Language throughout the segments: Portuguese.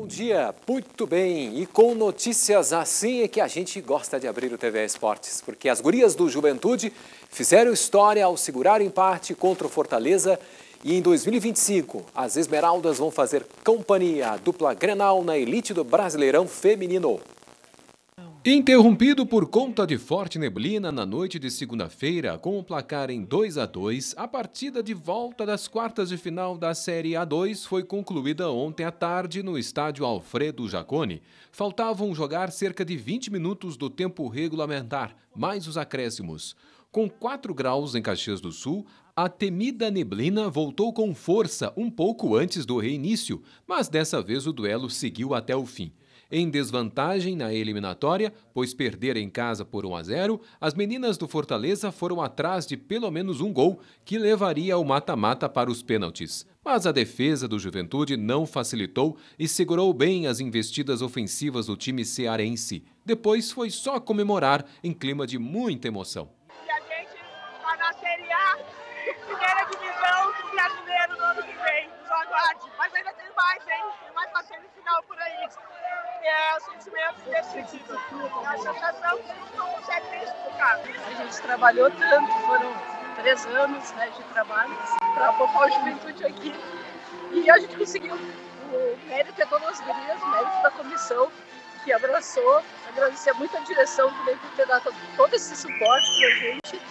Bom dia, muito bem. E com notícias assim é que a gente gosta de abrir o TV Esportes, porque as gurias do Juventude fizeram história ao segurar empate contra o Fortaleza e em 2025 as Esmeraldas vão fazer companhia à dupla Grenal na elite do Brasileirão Feminino. Interrompido por conta de forte neblina na noite de segunda-feira, com o placar em 2 a 2, a partida de volta das quartas de final da Série A2 foi concluída ontem à tarde no estádio Alfredo Jaconi. Faltavam jogar cerca de 20 minutos do tempo regulamentar, mais os acréscimos. Com 4 graus em Caxias do Sul, a temida neblina voltou com força um pouco antes do reinício, mas dessa vez o duelo seguiu até o fim. Em desvantagem na eliminatória, pois perder em casa por 1 a 0, as meninas do Fortaleza foram atrás de pelo menos um gol que levaria o mata-mata para os pênaltis. Mas a defesa do Juventude não facilitou e segurou bem as investidas ofensivas do time cearense. Depois foi só comemorar em clima de muita emoção. E a gente tá na A, primeira divisão no ano que vem. Só aguarde. Mas ainda tem mais, hein? Tem mais no final por aí. É, sentimento gente meio que decidido. A sensação que não consegue nem explicar. A gente trabalhou tanto, foram três anos né, de trabalho para poupar a juventude aqui. E a gente conseguiu. O mérito é todas as gurias, o mérito da comissão, que abraçou. Agradecer muito a direção também por ter dado todo esse suporte para a gente.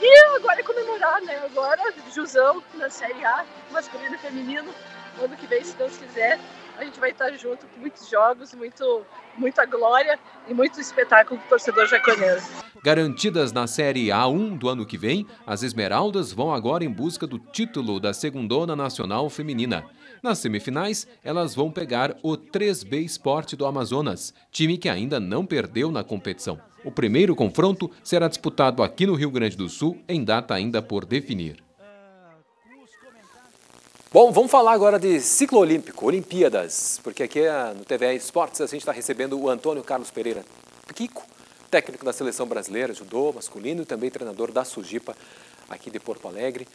E agora é comemorar, né? Agora, Jusão na Série A, masculino e feminino. Ano que vem, se Deus quiser, a gente vai estar junto com muitos jogos, muito, muita glória e muito espetáculo do torcedor jaconeiro. Garantidas na Série A1 do ano que vem, as Esmeraldas vão agora em busca do título da Segundona Nacional Feminina. Nas semifinais, elas vão pegar o 3B Esporte do Amazonas, time que ainda não perdeu na competição. O primeiro confronto será disputado aqui no Rio Grande do Sul, em data ainda por definir. Bom, vamos falar agora de ciclo olímpico, Olimpíadas, porque aqui é, no TVE Esportes a gente está recebendo o Antônio Carlos Pereira Kiko, técnico da seleção brasileira, judô masculino e também treinador da Sujipa aqui de Porto Alegre.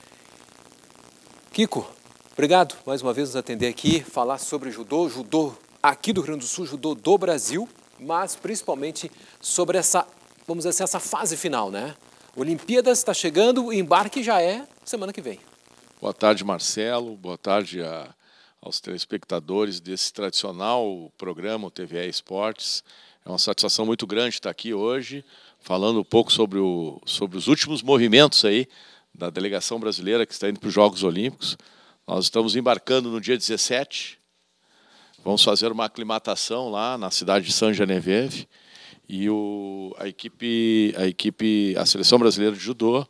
Kiko, obrigado mais uma vez nos atender aqui, falar sobre judô, judô aqui do Rio Grande do Sul, judô do Brasil, mas principalmente sobre essa, vamos dizer assim, essa fase final, né? Olimpíadas está chegando, o embarque já é semana que vem. Boa tarde, Marcelo. Boa tarde a, aos telespectadores desse tradicional programa TVE Esportes. É uma satisfação muito grande estar aqui hoje, falando um pouco sobre, o, sobre os últimos movimentos aí da delegação brasileira que está indo para os Jogos Olímpicos. Nós estamos embarcando no dia 17. Vamos fazer uma aclimatação lá na cidade de San Geneveve. E o, a, equipe, a equipe, a seleção brasileira de judô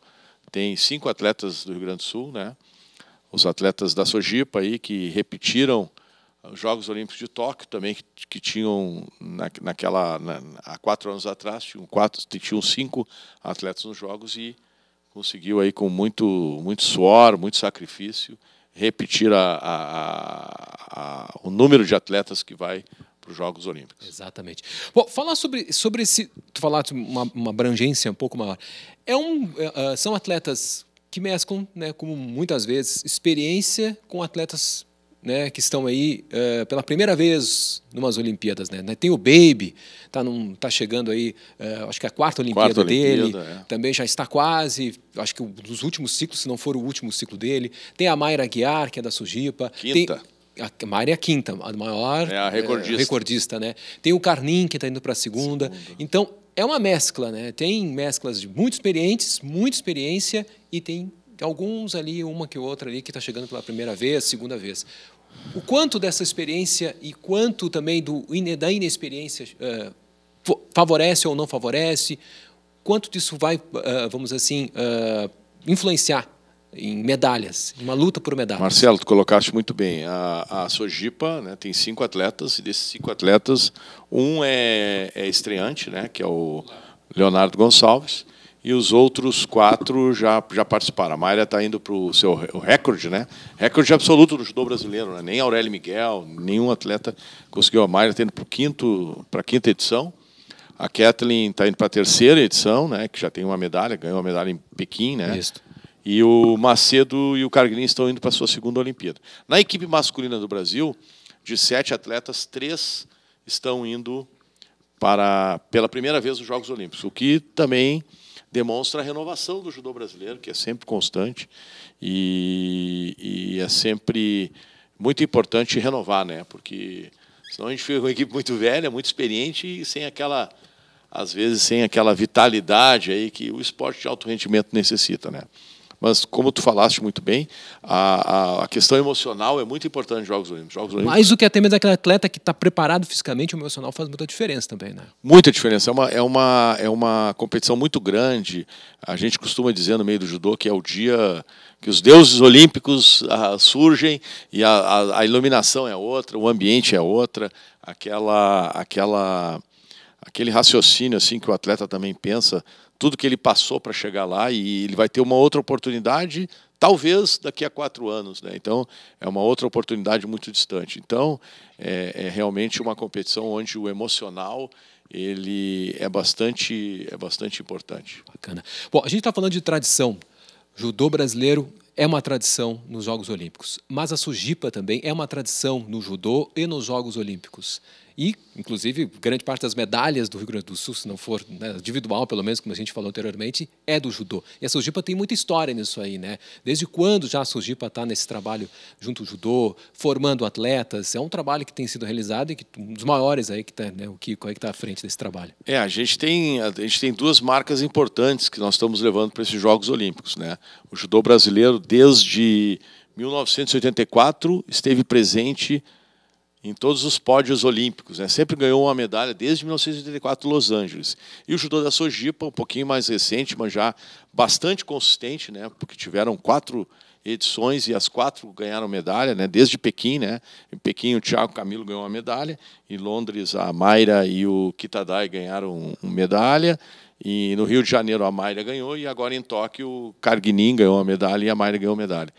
tem cinco atletas do Rio Grande do Sul, né? os atletas da Sojipa aí que repetiram os Jogos Olímpicos de Tóquio também que, que tinham na, naquela na, há quatro anos atrás tinham quatro tinham cinco atletas nos Jogos e conseguiu aí com muito muito suor muito sacrifício repetir a, a, a, o número de atletas que vai para os Jogos Olímpicos. Exatamente. Bom, falar sobre, sobre esse. Tu falar uma, uma abrangência um pouco maior. É um, é, é, são atletas que mesclam, né, como muitas vezes, experiência com atletas né, que estão aí uh, pela primeira vez numas Olimpíadas. Né? Tem o Baby, está tá chegando aí, uh, acho que é a quarta Olimpíada, quarta dele, Olimpíada, é. também já está quase, acho que nos últimos ciclos, se não for o último ciclo dele. Tem a Mayra Guiar, que é da Sujipa. Quinta. Tem, a Mari é a quinta, a maior é a recordista. É, recordista né? Tem o Carnim que está indo para a segunda. segunda. Então, é uma mescla, né? Tem mesclas de muito experientes, muita experiência e tem alguns ali, uma que outra ali que está chegando pela primeira vez, segunda vez. O quanto dessa experiência e quanto também do, da inexperiência uh, favorece ou não favorece, quanto disso vai, uh, vamos assim, uh, influenciar em medalhas, uma luta por medalhas. Marcelo, tu colocaste muito bem. A, a Sojipa né, tem cinco atletas, e desses cinco atletas, um é, é estreante, né, que é o Leonardo Gonçalves, e os outros quatro já, já participaram. A Mayra está indo para o seu recorde, né? Recorde absoluto do judô brasileiro, né? Nem Aurélio Miguel, nenhum atleta conseguiu. A Mayra está indo para a quinta edição. A Kathleen está indo para a terceira edição, né? Que já tem uma medalha, ganhou uma medalha em Pequim, né? Isso e o Macedo e o Carguinho estão indo para a sua segunda Olimpíada. Na equipe masculina do Brasil, de sete atletas, três estão indo para pela primeira vez os Jogos Olímpicos, o que também demonstra a renovação do judô brasileiro, que é sempre constante e, e é sempre muito importante renovar, né? Porque senão a gente fica com uma equipe muito velha, muito experiente e sem aquela às vezes sem aquela vitalidade aí que o esporte de alto rendimento necessita, né? mas como tu falaste muito bem, a, a questão emocional é muito importante nos Jogos Olímpicos. Jogos Olímpicos. Mais do que até mesmo daquele atleta que está preparado fisicamente, o emocional faz muita diferença também, né? Muita diferença. É uma, é uma, é uma competição muito grande. A gente costuma dizer no meio do judô que é o dia que os deuses olímpicos ah, surgem e a, a, a iluminação é outra, o ambiente é outra, aquela aquela aquele raciocínio assim que o atleta também pensa tudo que ele passou para chegar lá e ele vai ter uma outra oportunidade, talvez daqui a quatro anos. Né? Então, é uma outra oportunidade muito distante. Então, é, é realmente uma competição onde o emocional ele é bastante, é bastante importante. Bacana. Bom, a gente está falando de tradição. Judô brasileiro é uma tradição nos Jogos Olímpicos, mas a sujipa também é uma tradição no judô e nos Jogos Olímpicos. E, inclusive, grande parte das medalhas do Rio Grande do Sul, se não for né, individual, pelo menos, como a gente falou anteriormente, é do judô. E a Sujipa tem muita história nisso aí, né? Desde quando já a Sujipa está nesse trabalho junto ao judô, formando atletas? É um trabalho que tem sido realizado e que um dos maiores aí que está, né, o Kiko aí que está à frente desse trabalho. É, a gente tem a gente tem duas marcas importantes que nós estamos levando para esses Jogos Olímpicos, né? O judô brasileiro desde 1984 esteve presente em todos os pódios olímpicos. Né? Sempre ganhou uma medalha desde 1984 Los Angeles. E o judô da Sojipa, um pouquinho mais recente, mas já bastante consistente, né? porque tiveram quatro edições e as quatro ganharam medalha, né? desde Pequim. Né? Em Pequim, o Thiago Camilo ganhou uma medalha. Em Londres, a Mayra e o Kitadai ganharam uma medalha. E no Rio de Janeiro, a Mayra ganhou. E agora em Tóquio, o Carguinin ganhou uma medalha e a Mayra ganhou medalha.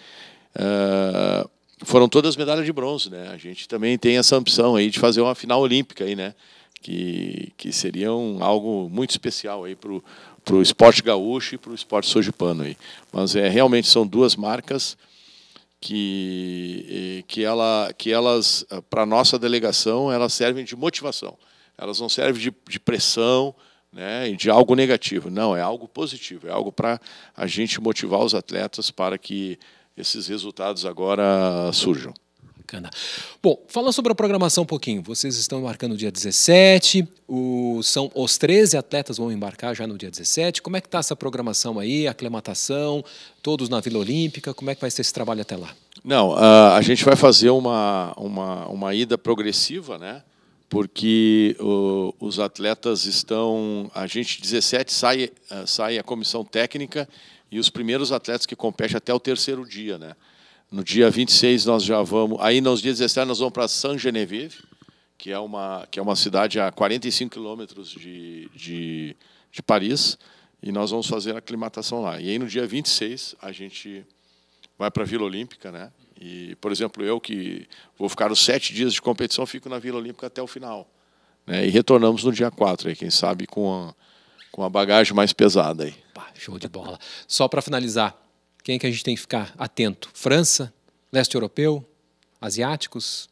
Uh foram todas medalhas de bronze, né? A gente também tem essa ambição aí de fazer uma final olímpica aí, né? Que, que seria um, algo muito especial aí para o esporte gaúcho e para o esporte sojipano aí. Mas é, realmente são duas marcas que, que, ela, que elas, ah, para a nossa delegação, elas servem de motivação. Elas não servem de, de pressão, né, de algo negativo. Não, é algo positivo, é algo para a gente motivar os atletas para que esses resultados agora surjam. Bacana. Bom, falando sobre a programação um pouquinho, vocês estão embarcando no dia 17, o, são os 13 atletas vão embarcar já no dia 17. Como é que está essa programação aí, aclimatação, todos na Vila Olímpica, como é que vai ser esse trabalho até lá? Não, a, ah, a gente vai fazer uma, uma, uma ida progressiva, né? porque o, os atletas estão. A gente, 17, sai, eh, sai a comissão técnica e os primeiros atletas que competem até o terceiro dia. Né? No dia 26, nós já vamos. Aí, nos dias 17, nós vamos para San Genevieve, que é uma, que é uma cidade a 45 quilômetros de, de, de Paris, e nós vamos fazer a aclimatação lá. E aí, no dia 26, a gente vai para a Vila Olímpica, né? E, por exemplo, eu que vou ficar os sete dias de competição, fico na Vila Olímpica até o final. Né? E retornamos no dia 4, aí, quem sabe com a, com a bagagem mais pesada. Aí. Pá, show de bola. Só para finalizar, quem é que a gente tem que ficar atento? França? Leste Europeu? Asiáticos?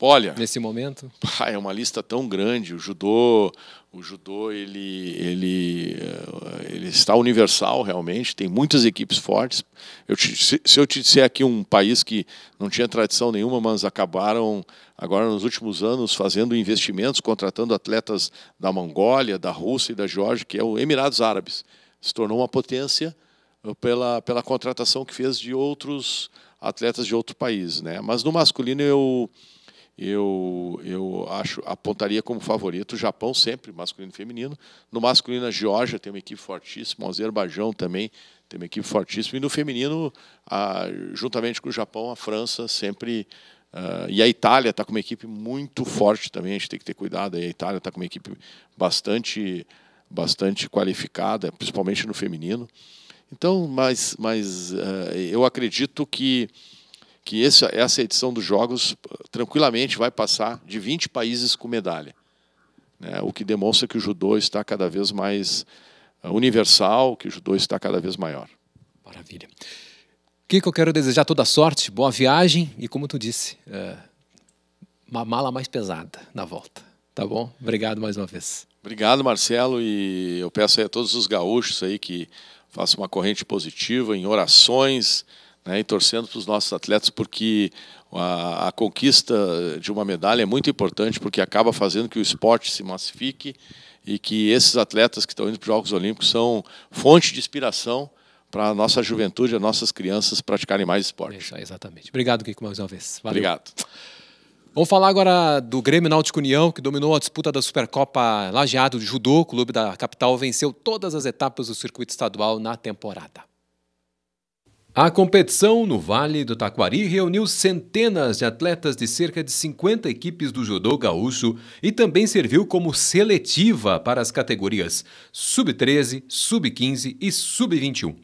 Olha, nesse momento? É uma lista tão grande. O judô, o judô ele, ele, eh, ele está universal realmente. Tem muitas equipes fortes. Eu te, se, eu te disser aqui um país que não tinha tradição nenhuma, mas acabaram agora nos últimos anos fazendo investimentos, contratando atletas da Mongólia, da Rússia e da Geórgia, que é o Emirados Árabes, se tornou uma potência eh, pela, pela contratação que fez de outros atletas de outro país, né? Mas no masculino eu eu, eu acho apontaria como favorito o Japão sempre, masculino e feminino. No masculino, a Geórgia tem uma equipe fortíssima, o Azerbaijão também tem uma equipe fortíssima. E no feminino, a, juntamente com o Japão, a França sempre. Uh, e a Itália está com uma equipe muito forte também, a gente tem que ter cuidado. A Itália está com uma equipe bastante, bastante qualificada, principalmente no feminino. Então, mas, mas uh, eu acredito que que essa edição dos Jogos eh, tranquilamente vai passar de 20 países com medalha. Né? O que demonstra que o judô está cada vez mais eh, universal, que o judô está cada vez maior. Maravilha. Kiko, eu quero desejar toda sorte, boa viagem e, como tu disse, é, uma mala mais pesada na volta. Tá bom? Obrigado mais uma vez. Obrigado, Marcelo, e eu peço a todos os gaúchos aí que façam uma corrente positiva em orações, né, e torcendo para os nossos atletas, porque a, a, conquista de uma medalha é muito importante, porque acaba fazendo que o esporte se massifique e que esses atletas que estão indo para os Jogos Olímpicos são fonte de inspiração para a nossa juventude, as nossas crianças praticarem mais esporte. Isso, exatamente. Obrigado, Kiko, mais uma vez. Valeu. Obrigado. Vamos falar agora do Grêmio Náutico União, que dominou a disputa da Supercopa Lajeado de Judô. O clube da capital venceu todas as etapas do circuito estadual na temporada. A competição no Vale do Taquari reuniu centenas de atletas de cerca de 50 equipes do judô gaúcho e também serviu como seletiva para as categorias sub-13, sub-15 e sub-21.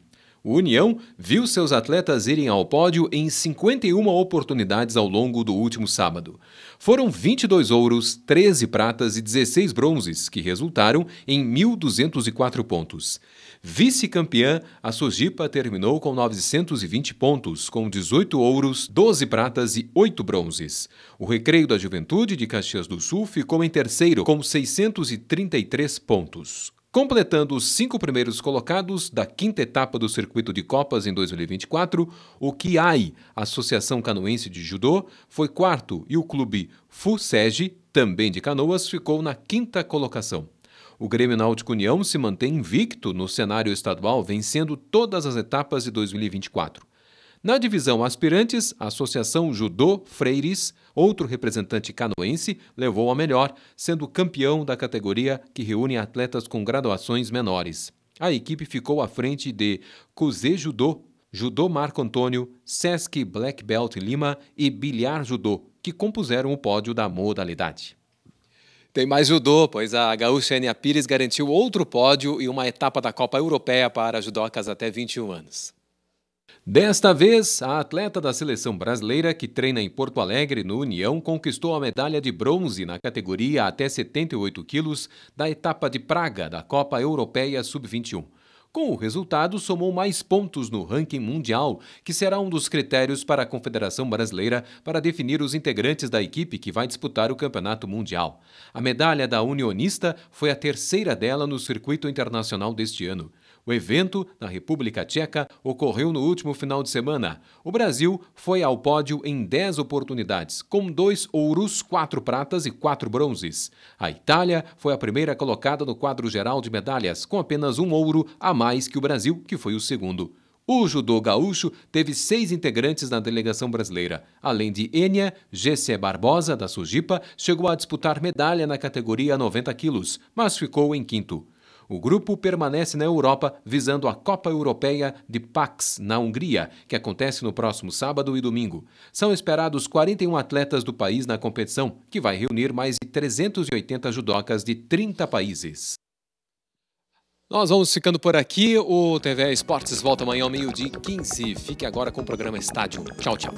O União viu seus atletas irem ao pódio em 51 oportunidades ao longo do último sábado. Foram 22 ouros, 13 pratas e 16 bronzes, que resultaram em 1.204 pontos. Vice-campeã, a Sojipa terminou com 920 pontos, com 18 ouros, 12 pratas e 8 bronzes. O Recreio da Juventude de Caxias do Sul ficou em terceiro, com 633 pontos. Completando os cinco primeiros colocados da quinta etapa do circuito de Copas em 2024, o KIAI, Associação Canoense de Judô, foi quarto e o clube FUSEG, também de Canoas, ficou na quinta colocação. O Grêmio Náutico União se mantém invicto no cenário estadual, vencendo todas as etapas de 2024. Na divisão Aspirantes, a Associação Judô Freires, outro representante canoense, levou a melhor, sendo campeão da categoria que reúne atletas com graduações menores. A equipe ficou à frente de Cusê Judô, Judô Marco Antônio, Sesc Black Belt Lima e Bilhar Judô, que compuseram o pódio da modalidade. Tem mais judô, pois a gaúcha Enia Pires garantiu outro pódio e uma etapa da Copa Europeia para judocas até 21 anos. Desta vez, a atleta da seleção brasileira que treina em Porto Alegre, no União, conquistou a medalha de bronze na categoria até 78 quilos da etapa de Praga da Copa Europeia Sub-21. Com o resultado, somou mais pontos no ranking mundial, que será um dos critérios para a Confederação Brasileira para definir os integrantes da equipe que vai disputar o Campeonato Mundial. A medalha da Unionista foi a terceira dela no circuito internacional deste ano. O evento, na República Tcheca, ocorreu no último final de semana. O Brasil foi ao pódio em 10 oportunidades, com dois ouros, quatro pratas e quatro bronzes. A Itália foi a primeira colocada no quadro geral de medalhas, com apenas um ouro a mais que o Brasil, que foi o segundo. O judô gaúcho teve seis integrantes na delegação brasileira. Além de Enia, GC Barbosa, da Sujipa, chegou a disputar medalha na categoria 90 quilos, mas ficou em quinto. O grupo permanece na Europa visando a Copa Europeia de Pax, na Hungria, que acontece no próximo sábado e domingo. São esperados 41 atletas do país na competição, que vai reunir mais de 380 judocas de 30 países. Nós vamos ficando por aqui. O TV Esportes volta amanhã ao meio-dia 15. Fique agora com o programa Estádio. Tchau, tchau.